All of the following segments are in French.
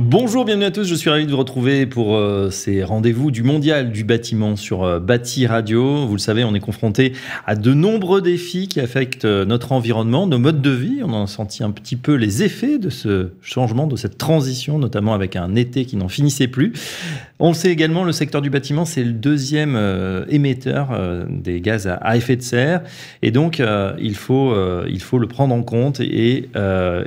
Bonjour, bienvenue à tous, je suis ravi de vous retrouver pour euh, ces rendez-vous du mondial du bâtiment sur euh, Bâti Radio. Vous le savez, on est confronté à de nombreux défis qui affectent euh, notre environnement, nos modes de vie. On en a senti un petit peu les effets de ce changement, de cette transition, notamment avec un été qui n'en finissait plus. On le sait également, le secteur du bâtiment, c'est le deuxième émetteur des gaz à, effet de serre. Et donc, il, faut, il faut le prendre en compte et, et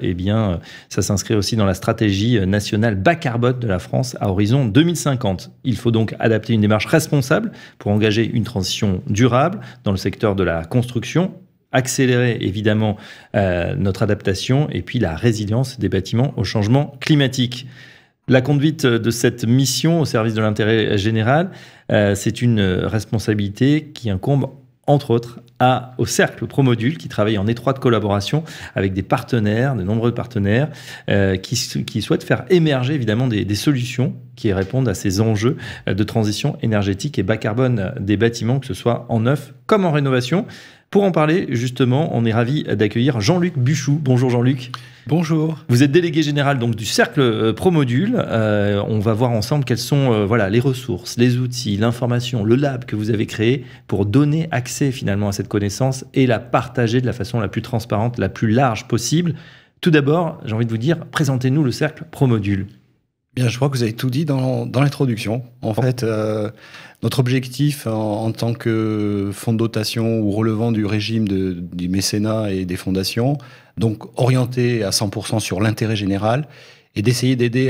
eh bien, ça s'inscrit aussi dans la stratégie nationale bas carbone de la France à horizon 2050. Il faut donc adapter une démarche responsable pour engager une transition durable dans le secteur de la construction accélérer évidemment euh, notre adaptation et puis la résilience des bâtiments au changement climatique. La conduite de cette mission au service de l'intérêt général, euh, c'est une responsabilité qui incombe entre autres au cercle Promodule qui travaille en étroite collaboration avec des partenaires, de nombreux partenaires euh, qui, souhaitent faire émerger évidemment des, des, solutions qui répondent à ces enjeux euh, de transition énergétique et bas carbone des bâtiments, que ce soit en neuf comme en rénovation. Pour en parler, justement, on est ravi d'accueillir Jean-Luc Buchou. Bonjour Jean-Luc. Bonjour. Vous êtes délégué général donc du cercle euh, Promodule. Euh, on va voir ensemble quelles sont euh, voilà les ressources, les outils, l'information, le lab que vous avez créé pour donner accès finalement à cette connaissance et la partager de la façon la plus transparente, la plus large possible. Tout d'abord, j'ai envie de vous dire, présentez-nous le cercle Promodule. Bien, je crois que vous avez tout dit dans, dans l'introduction. En fait, euh, notre objectif euh, en, tant que fonds de dotation ou relevant du régime du mécénat et des fondations, donc orienté à 100% sur l'intérêt général et d'essayer d'aider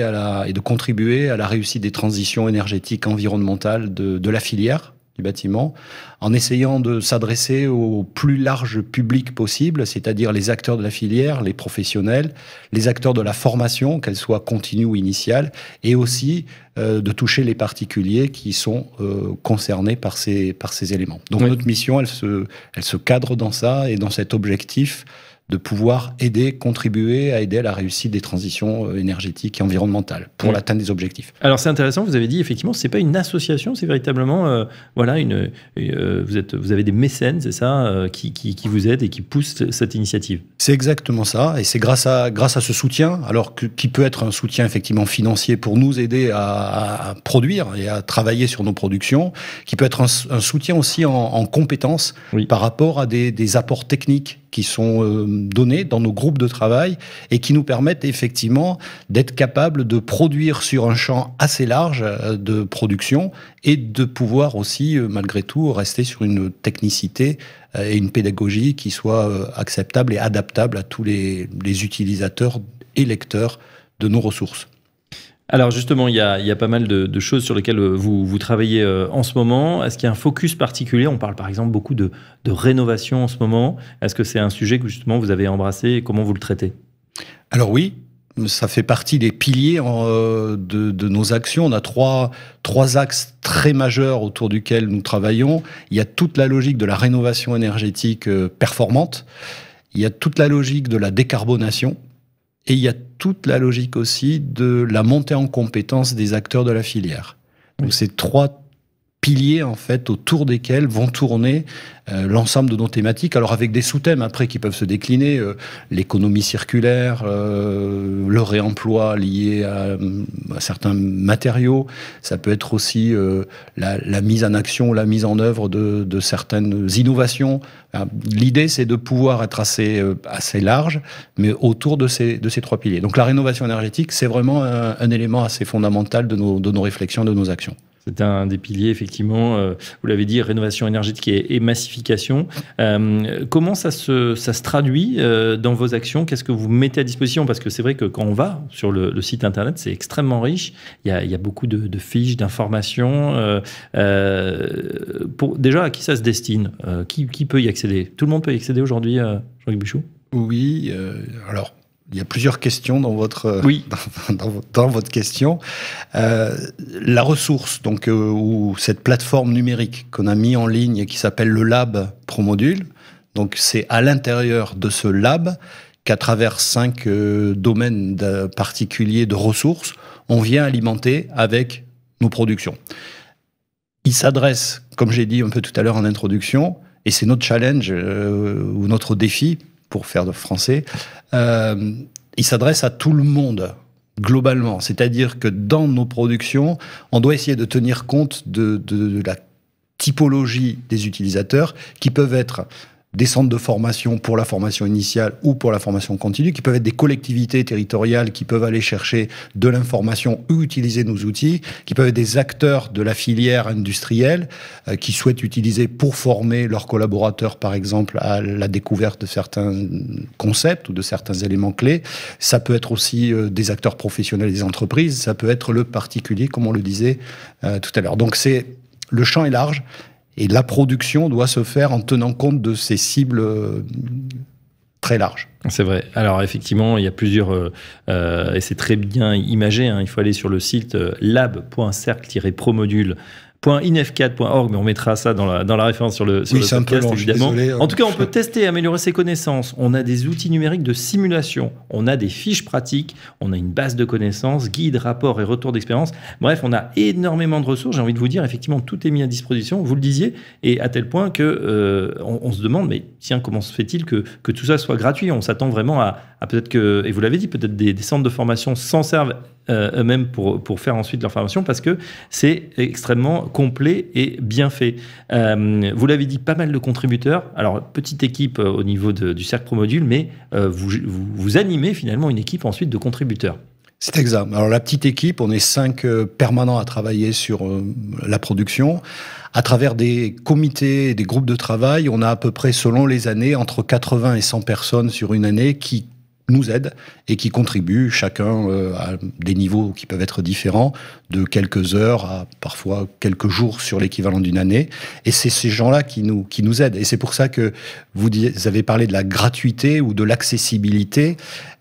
et de contribuer à la réussite des transitions énergétiques environnementales de, de la filière, du bâtiment, en essayant de s'adresser au plus large public possible, c'est-à-dire les acteurs de la filière, les professionnels, les acteurs de la formation, qu'elle soit continue ou initiale, et aussi euh, de toucher les particuliers qui sont euh, concernés par ces, par ces éléments. Donc notre mission, elle se, elle se cadre dans ça et dans cet objectif de pouvoir aider, contribuer à aider à la réussite des transitions euh, énergétiques et environnementales pour mm. l'atteinte des objectifs. Alors c'est intéressant, vous avez dit effectivement, c'est pas une association, c'est véritablement euh, voilà une, euh, vous êtes vous avez des mécènes, c'est ça, qui, qui, vous aident et qui poussent cette initiative. C'est exactement ça, et c'est grâce à grâce à ce soutien, alors que, qui peut être un soutien effectivement financier pour nous aider à, produire et à travailler sur nos productions, qui peut être un, soutien aussi en, en compétences par rapport à des apports techniques qui sont données, dans nos groupes de travail, et qui nous permettent effectivement d'être capables de produire sur un champ assez large euh, de production et de pouvoir aussi, euh, malgré tout, rester sur une technicité euh, et une pédagogie qui soit acceptable et adaptable à tous les utilisateurs et lecteurs de nos ressources. Alors justement, il y a, pas mal de, choses sur lesquelles euh, vous, travaillez euh, en ce moment. Est-ce qu'il y a un focus particulier On parle par exemple beaucoup de, rénovation en ce moment. Est-ce que c'est un sujet que justement vous avez embrassé et comment vous le traitez Alors oui, ça fait partie des piliers euh, de, nos actions. On a trois, trois axes très majeurs autour duquel nous travaillons. Il y a toute la logique de la rénovation énergétique performante. Il y a toute la logique de la décarbonation. Et il y a toute la logique aussi de la montée en compétence des acteurs de la filière. Donc c'est trois piliers en fait autour desquels vont tourner euh, l'ensemble de nos thématiques. Alors avec des sous-thèmes après qui peuvent se décliner, euh, l'économie circulaire, euh, le réemploi lié à, certains matériaux. Ça peut être aussi la, mise en action, la mise en œuvre de, certaines innovations. L'idée c'est de pouvoir être assez assez large, mais autour de ces de ces trois piliers. Donc la rénovation énergétique c'est vraiment un, un, élément assez fondamental de nos de nos réflexions, de nos actions. C'est un des piliers, effectivement, euh, vous l'avez dit, rénovation énergétique et, massification. Euh, comment ça se, ça se traduit euh, dans vos actions Qu'est-ce que vous mettez à disposition Parce que c'est vrai que quand on va sur le, site Internet, c'est extrêmement riche. Il y a, beaucoup de, fiches, d'informations. déjà, à qui ça se destine qui, peut y accéder Tout le monde peut y accéder aujourd'hui, Jean-Luc Bouchou Oui, alors il y a plusieurs questions dans votre, dans, votre question. Euh, la ressource, donc, euh, ou cette plateforme numérique qu'on a mis en ligne et qui s'appelle le Lab Promodule, donc c'est à l'intérieur de ce lab qu'à travers cinq euh, domaines particuliers de ressources, on vient alimenter avec nos productions. Il s'adresse, comme j'ai dit un peu tout à l'heure en introduction, et c'est notre challenge ou notre défi, pour faire de français, euh, il s'adresse à tout le monde globalement. C'est-à-dire que dans nos productions, on doit essayer de tenir compte de la typologie des utilisateurs qui peuvent être des centres de formation pour la formation initiale ou pour la formation continue, qui peuvent être des collectivités territoriales qui peuvent aller chercher de l'information ou utiliser nos outils, qui peuvent être des acteurs de la filière industrielle euh, qui souhaitent utiliser pour former leurs collaborateurs, par exemple, à la découverte de certains concepts ou de certains éléments clés. Ça peut être aussi euh, des acteurs professionnels des entreprises, ça peut être le particulier, comme on le disait euh, tout à l'heure. Donc c'est le champ est large, et la production doit se faire en tenant compte de ces cibles euh, très larges. C'est vrai. Alors effectivement, il y a plusieurs, euh, euh, et c'est très bien imagé, hein. il faut aller sur le site labcercle promodule .inf4.org, mais on mettra ça dans la, référence sur le, sur podcast, évidemment. Hein. en tout cas, on peut tester, améliorer ses connaissances. On a des outils numériques de simulation, on a des fiches pratiques, on a une base de connaissances, guides, rapports et retours d'expérience. Bref, on a énormément de ressources. J'ai envie de vous dire, effectivement, tout est mis à disposition, vous le disiez, et à tel point que euh, on, se demande, mais tiens, comment se fait-il que, que tout ça soit gratuit On s'attend vraiment à, peut-être que, et vous l'avez dit, peut-être des, des centres de formation s'en servent euh, eux-mêmes pour, pour faire ensuite l'information, parce que c'est extrêmement complet et bien fait. Euh, vous l'avez dit, pas mal de contributeurs. Alors, petite équipe euh, au niveau du cercle Promodule, mais vous, vous, animez finalement une équipe ensuite de contributeurs. C'est exact. Alors la petite équipe, on est cinq permanents à travailler sur la production. À travers des comités, des groupes de travail, on a à peu près, selon les années, entre 80 et 100 personnes sur une année qui nous aident et qui contribuent chacun euh, à des niveaux qui peuvent être différents, de quelques heures à parfois quelques jours sur l'équivalent d'une année. Et c'est ces gens-là qui nous, qui nous aident. Et c'est pour ça que vous avez parlé de la gratuité ou de l'accessibilité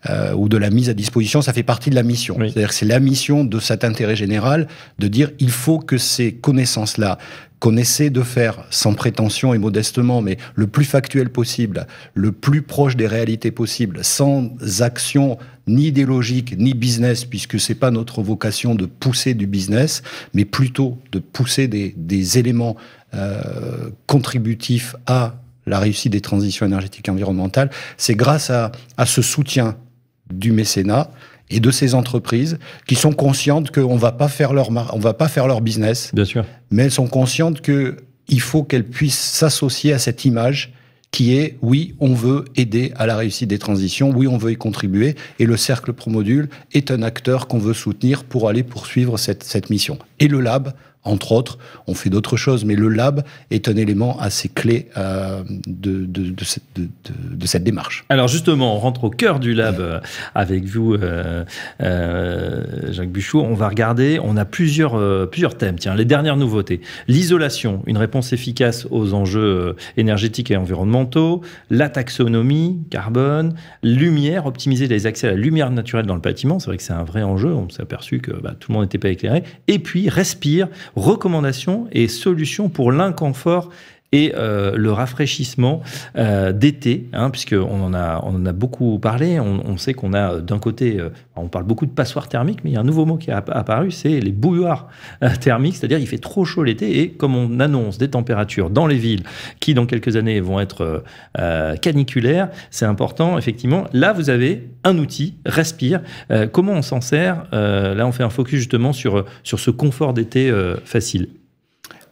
euh, ou de la mise à disposition, ça fait partie de la mission. C'est-à-dire que c'est la mission de cet intérêt général de dire il faut que ces connaissances-là, qu'on essaie de faire sans prétention et modestement, mais le plus factuel possible, le plus proche des réalités possibles, sans action ni idéologique ni business, puisque c'est pas notre vocation de pousser du business, mais plutôt de pousser des, des éléments euh, contributifs à la réussite des transitions énergétiques et environnementales, c'est grâce à, à ce soutien du mécénat, et de ces entreprises qui sont conscientes qu'on va pas faire leur on va pas faire leur business. Bien sûr. Mais elles sont conscientes qu'il faut qu'elles puissent s'associer à cette image qui est oui, on veut aider à la réussite des transitions, oui, on veut y contribuer, et le cercle Promodule est un acteur qu'on veut soutenir pour aller poursuivre cette mission. Et le lab, entre autres, on fait d'autres choses, mais le lab est un élément assez clé euh, de, cette, démarche. Alors justement, on rentre au cœur du lab euh, avec vous, euh, Jacques Buchot. On va regarder, on a plusieurs, plusieurs thèmes. Tiens, les dernières nouveautés. L'isolation, une réponse efficace aux enjeux énergétiques et environnementaux. La taxonomie, carbone. Lumière, optimiser les accès à la lumière naturelle dans le bâtiment. C'est vrai que c'est un vrai enjeu. On s'est aperçu que bah, tout le monde n'était pas éclairé. Et puis, respire recommandations et solutions pour l'inconfort et euh, le rafraîchissement euh, d'été, hein, puisqu'on en, a, on en a beaucoup parlé. On, sait qu'on a euh, d'un côté, on parle beaucoup de passoires thermiques, mais il y a un nouveau mot qui est apparu, c'est les bouilloires thermiques, c'est-à-dire il fait trop chaud l'été et comme on annonce des températures dans les villes qui dans quelques années vont être caniculaires, c'est important effectivement. Là, vous avez un outil, Respire. comment on s'en sert Là, on fait un focus justement sur, sur ce confort d'été facile.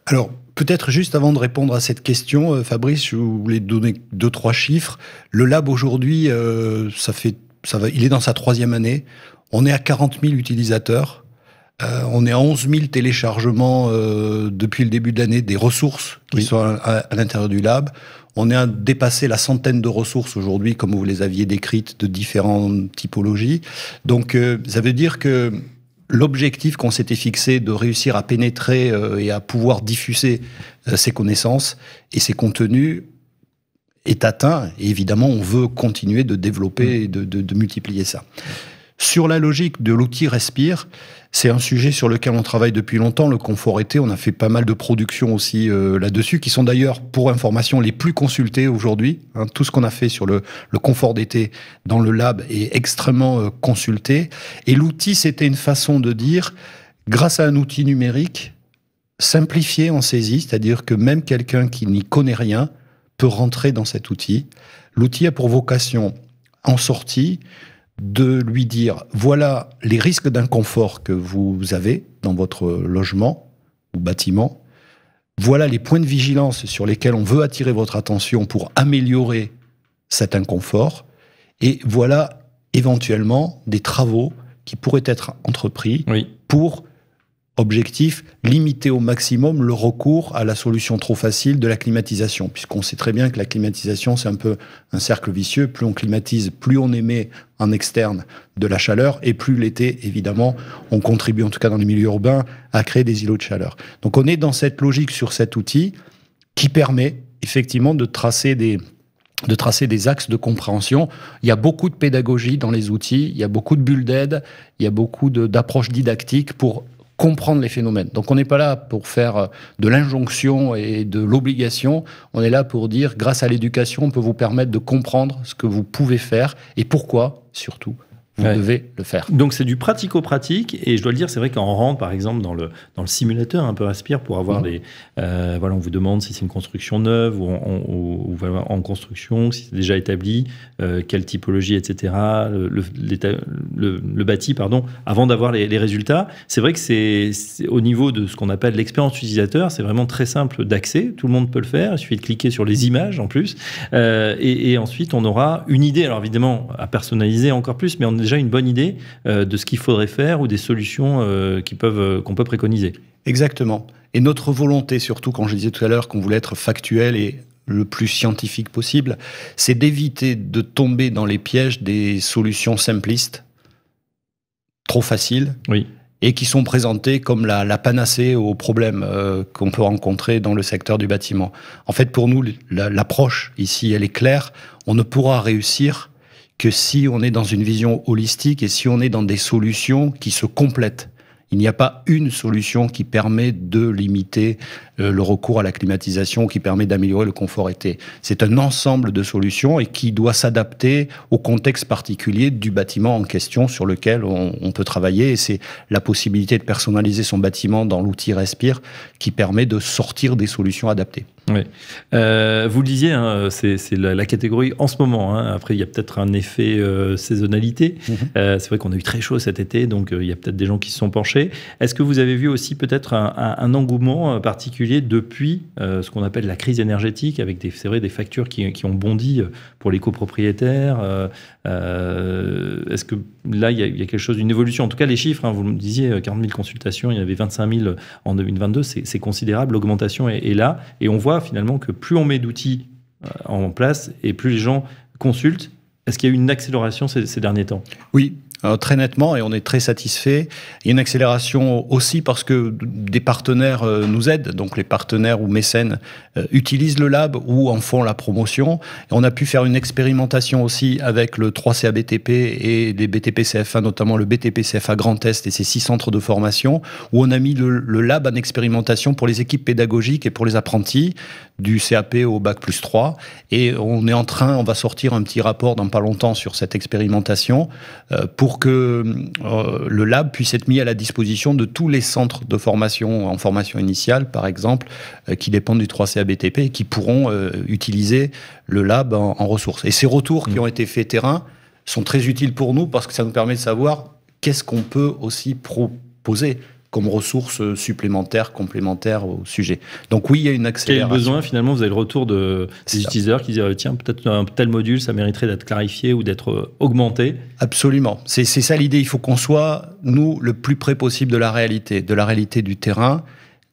Alors, Peut-être juste avant de répondre à cette question, euh, Fabrice, je voulais donner deux, trois chiffres. Le lab aujourd'hui, euh, ça fait, ça va, il est dans sa troisième année. On est à 40 000 utilisateurs. Euh, on est à 11 000 téléchargements depuis le début de l'année des ressources qui sont à l'intérieur du lab. On est à dépasser la centaine de ressources aujourd'hui, comme vous les aviez décrites, de différentes typologies. Donc, ça veut dire que l'objectif qu'on s'était fixé de réussir à pénétrer euh, et à pouvoir diffuser euh, ces connaissances et ces contenus est atteint. Et évidemment, on veut continuer de développer et de, de multiplier ça. Sur la logique de l'outil Respire, c'est un sujet sur lequel on travaille depuis longtemps, le confort été. On a fait pas mal de productions aussi euh, là-dessus, qui sont d'ailleurs, pour information, les plus consultées aujourd'hui. Hein. tout ce qu'on a fait sur le, confort d'été dans le lab est extrêmement euh, consulté. Et l'outil, c'était une façon de dire, grâce à un outil numérique, simplifié en saisie, c'est-à-dire que même quelqu'un qui n'y connaît rien peut rentrer dans cet outil. L'outil a pour vocation, en sortie, de lui dire voilà les risques d'inconfort que vous avez dans votre logement ou bâtiment, voilà les points de vigilance sur lesquels on veut attirer votre attention pour améliorer cet inconfort, et voilà éventuellement des travaux qui pourraient être entrepris pour objectif, limiter au maximum le recours à la solution trop facile de la climatisation, puisqu'on sait très bien que la climatisation, c'est un peu un cercle vicieux. Plus on climatise, plus on émet en externe de la chaleur, et plus l'été, évidemment, on contribue, en tout cas dans les milieux urbains, à créer des îlots de chaleur. Donc on est dans cette logique sur cet outil qui permet effectivement de tracer des, de tracer des axes de compréhension. Il y a beaucoup de pédagogie dans les outils, il y a beaucoup de bulles d'aide, il y a beaucoup d'approches didactiques pour comprendre les phénomènes. Donc on n'est pas là pour faire euh, de l'injonction et de l'obligation, on est là pour dire, grâce à l'éducation, on peut vous permettre de comprendre ce que vous pouvez faire et pourquoi, surtout, vous devez le faire. Donc c'est du pratico-pratique et je dois le dire, c'est vrai qu'en rentre par exemple dans le, dans le simulateur un peu Aspire pour avoir mmh. des les euh, voilà, on vous demande si c'est une construction neuve ou en, construction, si c'est déjà établi, euh, quelle typologie, etc. Le, le, bâti pardon, avant d'avoir les, résultats. C'est vrai que c'est au niveau de ce qu'on appelle l'expérience utilisateur, c'est vraiment très simple d'accès. Tout le monde peut le faire. Il suffit de cliquer sur les images en plus euh, et, et, ensuite on aura une idée. Alors évidemment à personnaliser encore plus, mais on est une bonne idée euh, de ce qu'il faudrait faire ou des solutions euh, qui peuvent, euh, qu'on peut préconiser. Exactement. Et notre volonté, surtout quand je disais tout à l'heure qu'on voulait être factuel et le plus scientifique possible, c'est d'éviter de tomber dans les pièges des solutions simplistes, trop faciles, oui. et qui sont présentées comme la, panacée aux problèmes qu'on peut rencontrer dans le secteur du bâtiment. En fait, pour nous, l'approche ici, elle est claire. On ne pourra réussir que si on est dans une vision holistique et si on est dans des solutions qui se complètent. Il n'y a pas une solution qui permet de limiter euh, le recours à la climatisation, qui permet d'améliorer le confort été. C'est un ensemble de solutions et qui doit s'adapter au contexte particulier du bâtiment en question sur lequel on, on peut travailler. Et c'est la possibilité de personnaliser son bâtiment dans l'outil Respire qui permet de sortir des solutions adaptées. Oui. Euh, vous le disiez, hein, c'est la, catégorie en ce moment. Hein. Après, il y a peut-être un effet euh, saisonnalité. Mm-hmm. Euh, c'est vrai qu'on a eu très chaud cet été, donc il y a peut-être des gens qui se sont penchés. Est-ce que vous avez vu aussi peut-être un, engouement particulier depuis ce qu'on appelle la crise énergétique, avec des, vrai, des factures qui, ont bondi pour les copropriétaires Est-ce que là, il y, a, quelque chose, une évolution En tout cas, les chiffres, hein, vous me disiez 40 000 consultations, il y en avait 25 000 en 2022, c'est considérable, l'augmentation est là, et on voit finalement que plus on met d'outils euh, en place et plus les gens consultent. Est-ce qu'il y a eu une accélération ces derniers temps Oui, euh, très nettement et on est très satisfait. Il y a une accélération aussi parce que des partenaires euh, nous aident, donc les partenaires ou mécènes euh, utilisent le lab ou en font la promotion. on a pu faire une expérimentation aussi avec le 3CABTP et les btp notamment le btp à Grand Est et ses six centres de formation, où on a mis le, lab en expérimentation pour les équipes pédagogiques et pour les apprentis du CAP au bac plus 3. Et on est en train, on va sortir un petit rapport dans pas longtemps sur cette expérimentation pour pour que euh, le lab puisse être mis à la disposition de tous les centres de formation en formation initiale, par exemple, euh, qui dépendent du 3CABTP et qui pourront euh, utiliser le lab en, ressources. Et ces retours qui mmh. ont été faits terrain sont très utiles pour nous parce que ça nous permet de savoir qu'est-ce qu'on peut aussi proposer comme ressources supplémentaires, complémentaires au sujet. Donc oui, il y a une accélération. Quel besoin finalement Vous avez le retour de ces utilisateurs qui disent tiens, peut-être un tel module, ça mériterait d'être clarifié ou d'être euh, augmenté. Absolument. C'est ça l'idée. Il faut qu'on soit, nous, le plus près possible de la réalité, de la réalité du terrain,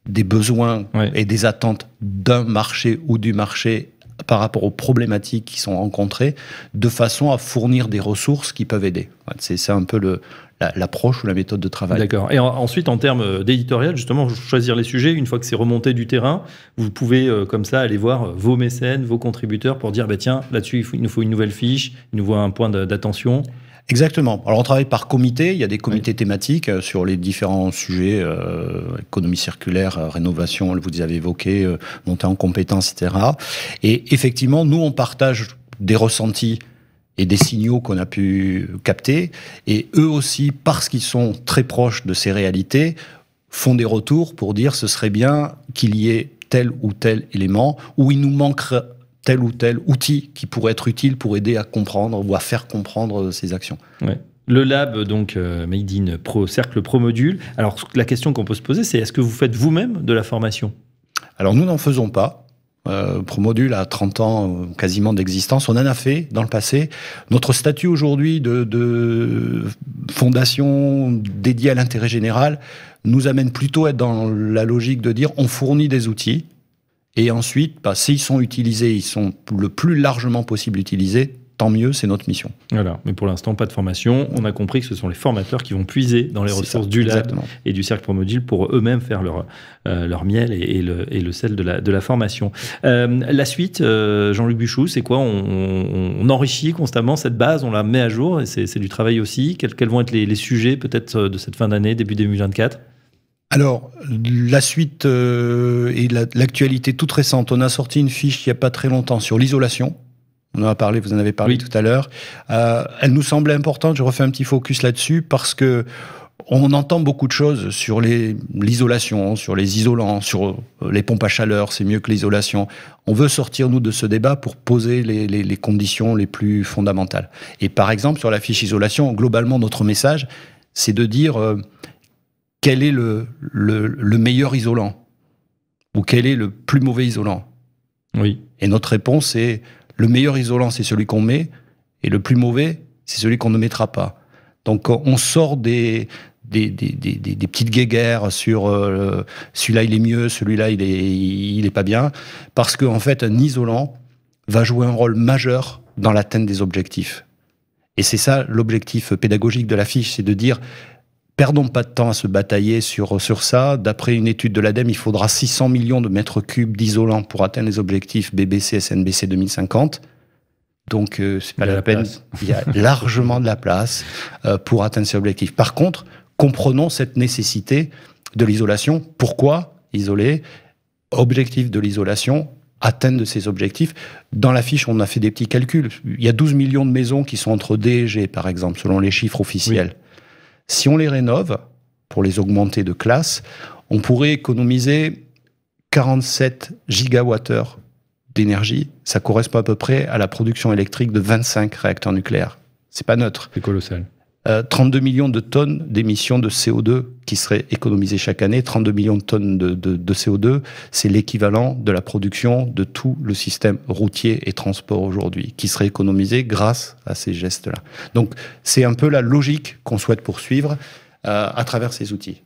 des besoins et des attentes d'un marché ou du marché par rapport aux problématiques qui sont rencontrées, de façon à fournir des ressources qui peuvent aider. C'est un peu le, l'approche ou la méthode de travail. D'accord. Et ensuite, en termes euh, d'éditorial, justement, choisir les sujets, une fois que c'est remonté du terrain, vous pouvez euh, comme ça aller voir euh, vos mécènes, vos contributeurs pour dire, bah, tiens, là-dessus, il, nous faut une nouvelle fiche, il nous faut un point d'attention. Exactement. Alors on travaille par comité, il y a des comités thématiques sur les différents sujets, économie circulaire, rénovation, vous avez évoqué, montée en compétences, etc. Et effectivement, nous, on partage des ressentis et des signaux qu'on a pu capter. Et eux aussi, parce qu'ils sont très proches de ces réalités, font des retours pour dire ce serait bien qu'il y ait tel ou tel élément, ou il nous manque tel ou tel outil qui pourrait être utile pour aider à comprendre ou à faire comprendre ces actions. Le lab, donc, euh, Made in Pro Cercle Pro Module. Alors, la question qu'on peut se poser, c'est est-ce que vous faites vous-même de la formation Alors, nous n'en faisons pas. Euh, Promodule a 30 ans euh, quasiment d'existence. On en a fait dans le passé. Notre statut aujourd'hui de, fondation dédiée à l'intérêt général nous amène plutôt à être dans la logique de dire on fournit des outils et ensuite, bah, s'ils sont utilisés, ils sont le plus largement possible utilisés, tant mieux, c'est notre mission. Voilà, mais pour l'instant, pas de formation. On a compris que ce sont les formateurs qui vont puiser dans les ressources du lab et du cercle Promodile pour eux-mêmes faire leur, euh, leur miel et, le, et, le, sel de la, de la formation. Euh, la suite, euh, Jean-Luc Buchou, c'est quoi on, enrichit constamment cette base, on la met à jour et c'est du travail aussi. Quels, vont être les, sujets peut-être de cette fin d'année, début 2024 alors, la suite et l'actualité toute récente, on a sorti une fiche il n'y a pas très longtemps sur l'isolation. On en a parlé, vous en avez parlé tout à l'heure. Euh, elle nous semblait importante, je refais un petit focus là-dessus, parce que on entend beaucoup de choses sur l'isolation, sur les isolants, sur euh, les pompes à chaleur, c'est mieux que l'isolation. On veut sortir, nous, de ce débat pour poser les, conditions les plus fondamentales. Et par exemple, sur la fiche isolation, globalement, notre message, c'est de dire euh, quel est le, le meilleur isolant ou quel est le plus mauvais isolant. Oui. Et notre réponse est le meilleur isolant, c'est celui qu'on met, et le plus mauvais, c'est celui qu'on ne mettra pas. Donc on sort des, des, petites guéguerres sur euh, celui-là il est mieux, celui-là il n'est il est pas bien, parce qu'en fait un isolant va jouer un rôle majeur dans l'atteinte des objectifs. Et c'est ça l'objectif pédagogique de l'affiche, c'est de dire Perdons pas de temps à se batailler sur, sur ça. D'après une étude de l'ADEME, il faudra 600 millions de mètres cubes d'isolant pour atteindre les objectifs BBC, SNBC 2050. Donc, euh, c'est pas la, peine. Il y a largement de la place euh, pour atteindre ces objectifs. Par contre, comprenons cette nécessité de l'isolation. Pourquoi isoler Objectif de l'isolation, atteindre ces objectifs. Dans la fiche, on a fait des petits calculs. Il y a 12 millions de maisons qui sont entre D et G, par exemple, selon les chiffres officiels. Si on les rénove, pour les augmenter de classe, on pourrait économiser 47 gigawattheures d'énergie. Ça correspond à peu près à la production électrique de 25 réacteurs nucléaires. C'est pas neutre. C'est colossal. 32 euh, millions de tonnes d'émissions de CO2 qui seraient économisées chaque année. 32 millions de tonnes de, CO2, c'est l'équivalent de la production de tout le système routier et transport aujourd'hui, qui serait économisé grâce à ces gestes-là. Donc c'est un peu la logique qu'on souhaite poursuivre euh, à travers ces outils.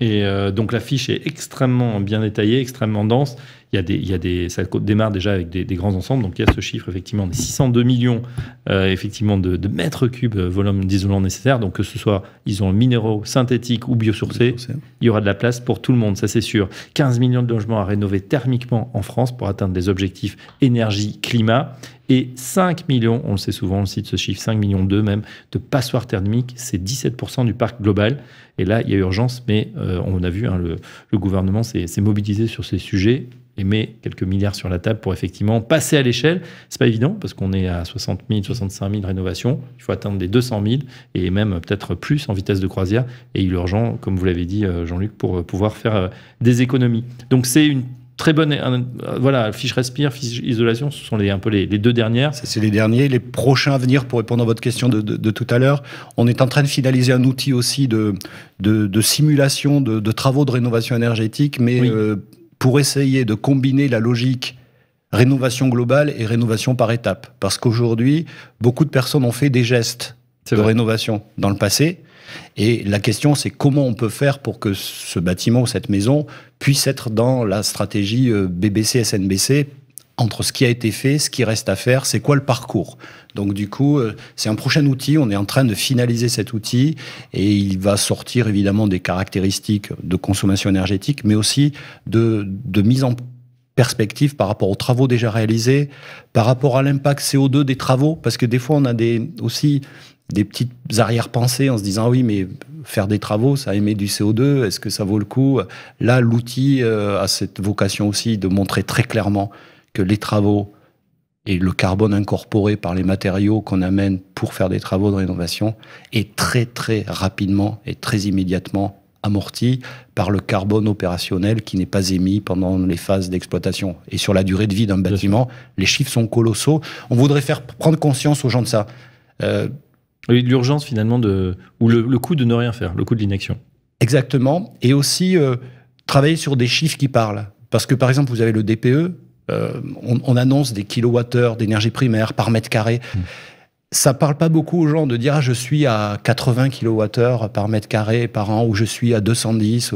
Et euh, donc la fiche est extrêmement bien détaillée, extrêmement dense. Il y a des, ça démarre déjà avec des, grands ensembles. Donc il y a ce chiffre effectivement euh, de 602 millions effectivement de, mètres cubes euh, volume d'isolant nécessaire. Donc que ce soit isolant minéraux, synthétiques ou biosourcés, il y aura de la place pour tout le monde, ça c'est sûr. 15 millions de logements à rénover thermiquement en France pour atteindre des objectifs énergie, climat et 5 millions, on le sait souvent, on cite ce chiffre, 5 millions deux même, de passoires thermiques, c'est 17% du parc global. Et là, il y a urgence, mais euh, on a vu, hein, le, le, gouvernement s'est mobilisé sur ces sujets et met quelques milliards sur la table pour effectivement passer à l'échelle. C'est pas évident parce qu'on est à 60 000, 65 000 rénovations. Il faut atteindre les 200 000 et même peut-être plus en vitesse de croisière. Et il est urgent, comme vous l'avez dit, euh, Jean-Luc, pour euh, pouvoir faire euh, des économies. Donc c'est une très bonne. voilà, fiche respire, fiche isolation, ce sont les, un peu les, deux dernières. C'est les derniers. Les prochains à venir, pour répondre à votre question de, tout à l'heure, on est en train de finaliser un outil aussi de, simulation de, travaux de rénovation énergétique, mais pour essayer de combiner la logique rénovation globale et rénovation par étapes. Parce qu'aujourd'hui, beaucoup de personnes ont fait des gestes de rénovation dans le passé. Et la question, c'est comment on peut faire pour que ce bâtiment ou cette maison puisse être dans la stratégie euh, BBC-SNBC entre ce qui a été fait, ce qui reste à faire, c'est quoi le parcours. Donc du coup, euh, c'est un prochain outil, on est en train de finaliser cet outil et il va sortir évidemment des caractéristiques de consommation énergétique, mais aussi de, mise en perspective par rapport aux travaux déjà réalisés, par rapport à l'impact CO2 des travaux, parce que des fois on a des, aussi des petites arrière-pensées en se disant ah oui mais faire des travaux ça émet du CO2 est-ce que ça vaut le coup là l'outil euh, a cette vocation aussi de montrer très clairement que les travaux et le carbone incorporé par les matériaux qu'on amène pour faire des travaux de rénovation est très très rapidement et très immédiatement amorti par le carbone opérationnel qui n'est pas émis pendant les phases d'exploitation. Et sur la durée de vie d'un bâtiment, les chiffres sont colossaux. On voudrait faire prendre conscience aux gens de ça. Euh, l'urgence finalement, de, ou le, coût de ne rien faire, le coût de l'inaction. Exactement. Et aussi euh, travailler sur des chiffres qui parlent. Parce que par exemple, vous avez le DPE, euh, on, annonce des kilowattheures d'énergie primaire par mètre carré. Mmh. Ça parle pas beaucoup aux gens de dire ah, je suis à 80 kilowattheures par mètre carré par an ou je suis à 210.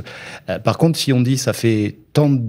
Euh, par contre, si on dit ça fait tant de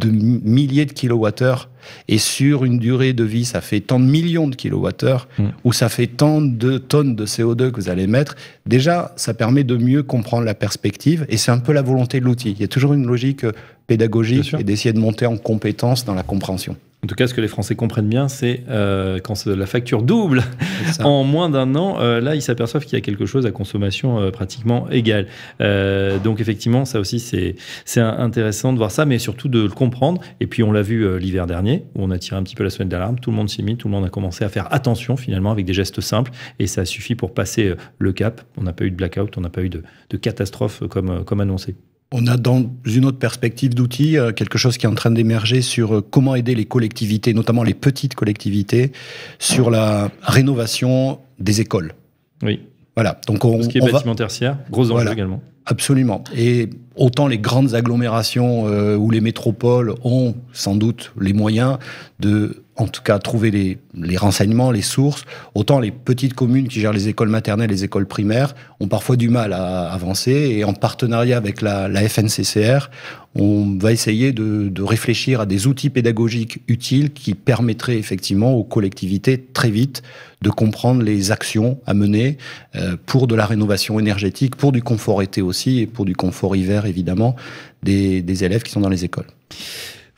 de milliers de kilowattheures et sur une durée de vie, ça fait tant de millions de kilowattheures mm. ou ça fait tant de tonnes de CO2 que vous allez mettre. Déjà, ça permet de mieux comprendre la perspective et c'est un peu la volonté de l'outil. Il y a toujours une logique euh, pédagogique et d'essayer de monter en compétence dans la compréhension. En tout cas, ce que les Français comprennent bien, c'est euh, quand la facture double en moins d'un an, euh, là, ils s'aperçoivent qu'il y a quelque chose à consommation euh, pratiquement égale. Euh, donc, effectivement, ça aussi, c'est intéressant de voir ça, mais surtout de le comprendre. Et puis, on l'a vu l'hiver dernier, où on a tiré un petit peu la sonnette d'alarme. Tout le monde s'est mis, tout le monde a commencé à faire attention, finalement, avec des gestes simples. Et ça a suffit pour passer le cap. On n'a pas eu de blackout, on n'a pas eu de, de catastrophe comme, comme annoncé. On a dans une autre perspective d'outils euh, quelque chose qui est en train d'émerger sur euh, comment aider les collectivités, notamment les petites collectivités, sur la rénovation des écoles. Oui. Voilà. Donc on, Ce qui est bâtiment tertiaire, gros enjeu également. Absolument. Et autant les grandes agglomérations euh, ou les métropoles ont sans doute les moyens de, en tout cas, trouver les, renseignements, les sources, autant les petites communes qui gèrent les écoles maternelles, les écoles primaires, ont parfois du mal à avancer. Et en partenariat avec la, FNCCR, on va essayer de, réfléchir à des outils pédagogiques utiles qui permettraient effectivement aux collectivités très vite de comprendre les actions à mener euh, pour de la rénovation énergétique, pour du confort été aussi et pour du confort hiver évidemment des, élèves qui sont dans les écoles.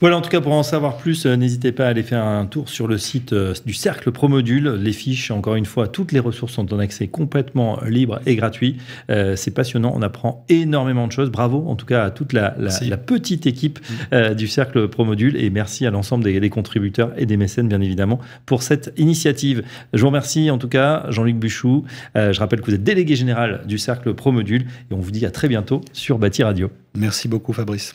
Voilà, en tout cas, pour en savoir plus, euh, n'hésitez pas à aller faire un tour sur le site euh, du Cercle Promodule. Les fiches, encore une fois, toutes les ressources sont en accès complètement libre et gratuit. Euh, c'est passionnant, on apprend énormément de choses. Bravo, en tout cas, à toute la, la, petite équipe mm. du Cercle Promodule et merci à l'ensemble des, contributeurs et des mécènes, bien évidemment, pour cette initiative. Je vous remercie, en tout cas, Jean-Luc Buchou. je rappelle que vous êtes délégué général du Cercle Promodule et on vous dit à très bientôt sur Bâti Radio. Merci beaucoup, Fabrice.